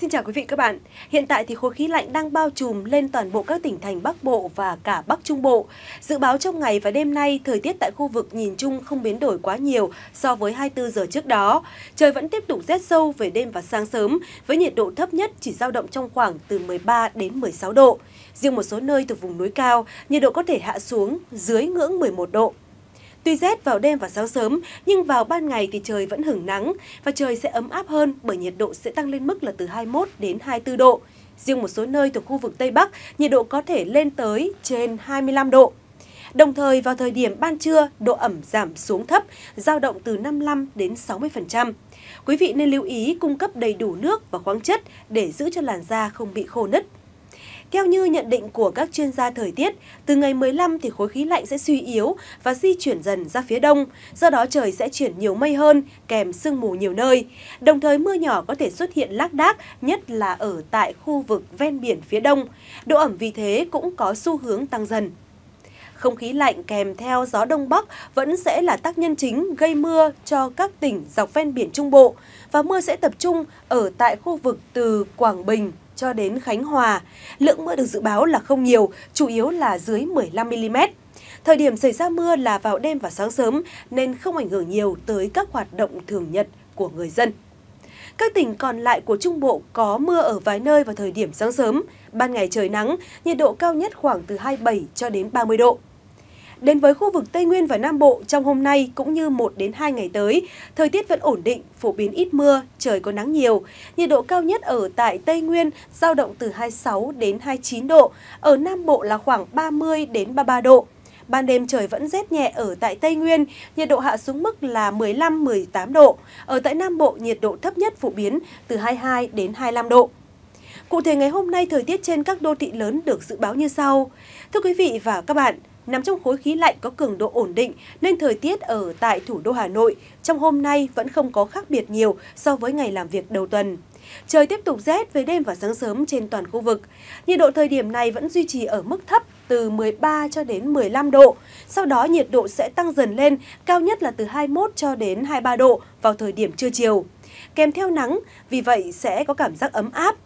Xin chào quý vị các bạn. Hiện tại thì khối khí lạnh đang bao trùm lên toàn bộ các tỉnh thành Bắc Bộ và cả Bắc Trung Bộ. Dự báo trong ngày và đêm nay, thời tiết tại khu vực nhìn chung không biến đổi quá nhiều so với 24 giờ trước đó. Trời vẫn tiếp tục rét sâu về đêm và sáng sớm, với nhiệt độ thấp nhất chỉ dao động trong khoảng từ 13 đến 16 độ. Riêng một số nơi thuộc vùng núi cao, nhiệt độ có thể hạ xuống dưới ngưỡng 11 độ. Tuy rét vào đêm và sáng sớm, nhưng vào ban ngày thì trời vẫn hửng nắng và trời sẽ ấm áp hơn bởi nhiệt độ sẽ tăng lên mức là từ 21 đến 24 độ. Riêng một số nơi thuộc khu vực Tây Bắc, nhiệt độ có thể lên tới trên 25 độ. Đồng thời vào thời điểm ban trưa, độ ẩm giảm xuống thấp, giao động từ 55 đến 60%. Quý vị nên lưu ý cung cấp đầy đủ nước và khoáng chất để giữ cho làn da không bị khô nứt. Theo như nhận định của các chuyên gia thời tiết, từ ngày 15 thì khối khí lạnh sẽ suy yếu và di chuyển dần ra phía đông, do đó trời sẽ chuyển nhiều mây hơn, kèm sương mù nhiều nơi. Đồng thời mưa nhỏ có thể xuất hiện lác đác, nhất là ở tại khu vực ven biển phía đông. Độ ẩm vì thế cũng có xu hướng tăng dần. Không khí lạnh kèm theo gió đông bắc vẫn sẽ là tác nhân chính gây mưa cho các tỉnh dọc ven biển Trung Bộ và mưa sẽ tập trung ở tại khu vực từ Quảng Bình cho đến Khánh Hòa. Lượng mưa được dự báo là không nhiều, chủ yếu là dưới 15mm. Thời điểm xảy ra mưa là vào đêm và sáng sớm nên không ảnh hưởng nhiều tới các hoạt động thường nhật của người dân. Các tỉnh còn lại của Trung Bộ có mưa ở vài nơi vào thời điểm sáng sớm, ban ngày trời nắng, nhiệt độ cao nhất khoảng từ 27 cho đến 30 độ. Đến với khu vực Tây Nguyên và Nam Bộ trong hôm nay cũng như 1 đến 2 ngày tới, thời tiết vẫn ổn định, phổ biến ít mưa, trời có nắng nhiều. Nhiệt độ cao nhất ở tại Tây Nguyên giao động từ 26 đến 29 độ, ở Nam Bộ là khoảng 30 đến 33 độ. Ban đêm trời vẫn rét nhẹ ở tại Tây Nguyên, nhiệt độ hạ xuống mức là 15-18 độ. Ở tại Nam Bộ, nhiệt độ thấp nhất phổ biến từ 22 đến 25 độ. Cụ thể ngày hôm nay thời tiết trên các đô thị lớn được dự báo như sau. Thưa quý vị và các bạn, nằm trong khối khí lạnh có cường độ ổn định nên thời tiết ở tại thủ đô Hà Nội trong hôm nay vẫn không có khác biệt nhiều so với ngày làm việc đầu tuần. Trời tiếp tục rét về đêm và sáng sớm trên toàn khu vực. Nhiệt độ thời điểm này vẫn duy trì ở mức thấp từ 13 cho đến 15 độ. Sau đó nhiệt độ sẽ tăng dần lên, cao nhất là từ 21 cho đến 23 độ vào thời điểm trưa chiều. Kèm theo nắng, vì vậy sẽ có cảm giác ấm áp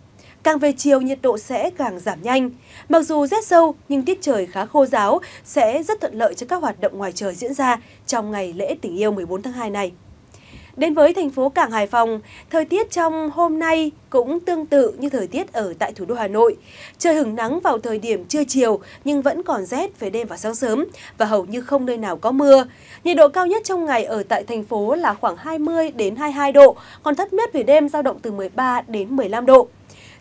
Càng về chiều nhiệt độ sẽ càng giảm nhanh. Mặc dù rét sâu nhưng tiết trời khá khô giáo sẽ rất thuận lợi cho các hoạt động ngoài trời diễn ra trong ngày lễ tình yêu 14 tháng 2 này. Đến với thành phố Cảng Hải Phòng, thời tiết trong hôm nay cũng tương tự như thời tiết ở tại thủ đô Hà Nội. Trời hứng nắng vào thời điểm trưa chiều nhưng vẫn còn rét về đêm và sáng sớm và hầu như không nơi nào có mưa. Nhiệt độ cao nhất trong ngày ở tại thành phố là khoảng 20 đến 22 độ, còn thấp nhất về đêm dao động từ 13 đến 15 độ.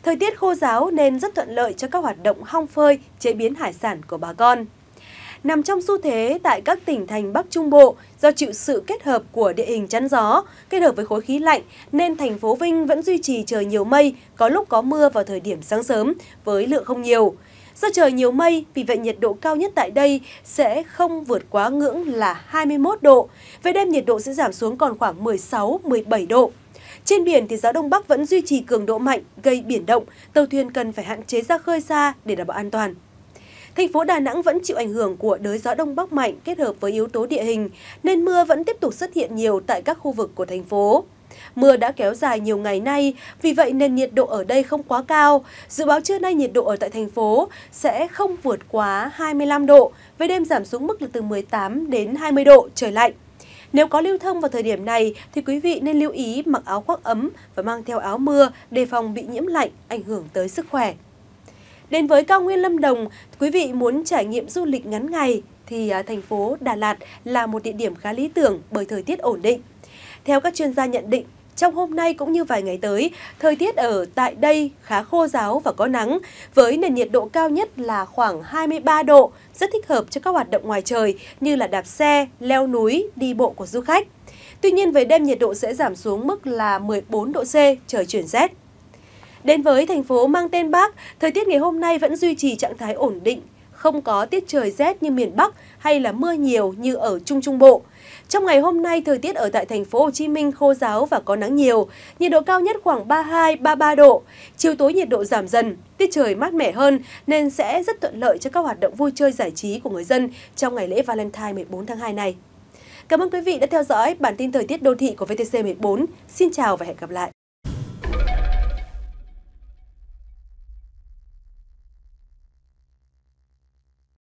Thời tiết khô giáo nên rất thuận lợi cho các hoạt động hong phơi, chế biến hải sản của bà con. Nằm trong xu thế tại các tỉnh thành Bắc Trung Bộ, do chịu sự kết hợp của địa hình chắn gió, kết hợp với khối khí lạnh, nên thành phố Vinh vẫn duy trì trời nhiều mây, có lúc có mưa vào thời điểm sáng sớm, với lượng không nhiều. Do trời nhiều mây, vì vậy nhiệt độ cao nhất tại đây sẽ không vượt quá ngưỡng là 21 độ. Về đêm nhiệt độ sẽ giảm xuống còn khoảng 16-17 độ. Trên biển thì gió Đông Bắc vẫn duy trì cường độ mạnh, gây biển động, tàu thuyền cần phải hạn chế ra khơi xa để đảm bảo an toàn. Thành phố Đà Nẵng vẫn chịu ảnh hưởng của đới gió Đông Bắc mạnh kết hợp với yếu tố địa hình, nên mưa vẫn tiếp tục xuất hiện nhiều tại các khu vực của thành phố. Mưa đã kéo dài nhiều ngày nay, vì vậy nền nhiệt độ ở đây không quá cao. Dự báo trưa nay nhiệt độ ở tại thành phố sẽ không vượt quá 25 độ, về đêm giảm xuống mức là từ 18 đến 20 độ, trời lạnh. Nếu có lưu thông vào thời điểm này thì quý vị nên lưu ý mặc áo khoác ấm và mang theo áo mưa đề phòng bị nhiễm lạnh ảnh hưởng tới sức khỏe. Đến với cao nguyên Lâm Đồng, quý vị muốn trải nghiệm du lịch ngắn ngày thì à, thành phố Đà Lạt là một địa điểm khá lý tưởng bởi thời tiết ổn định. Theo các chuyên gia nhận định, trong hôm nay cũng như vài ngày tới, thời tiết ở tại đây khá khô giáo và có nắng, với nền nhiệt độ cao nhất là khoảng 23 độ, rất thích hợp cho các hoạt động ngoài trời như là đạp xe, leo núi, đi bộ của du khách. Tuy nhiên về đêm nhiệt độ sẽ giảm xuống mức là 14 độ C, trời chuyển rét. Đến với thành phố mang tên Bác, thời tiết ngày hôm nay vẫn duy trì trạng thái ổn định, không có tiết trời rét như miền Bắc hay là mưa nhiều như ở Trung Trung Bộ. Trong ngày hôm nay, thời tiết ở tại thành phố Hồ Chí Minh khô giáo và có nắng nhiều, nhiệt độ cao nhất khoảng 32-33 độ. Chiều tối nhiệt độ giảm dần, tiết trời mát mẻ hơn nên sẽ rất thuận lợi cho các hoạt động vui chơi giải trí của người dân trong ngày lễ Valentine 14 tháng 2 này. Cảm ơn quý vị đã theo dõi bản tin thời tiết đô thị của VTC14. Xin chào và hẹn gặp lại!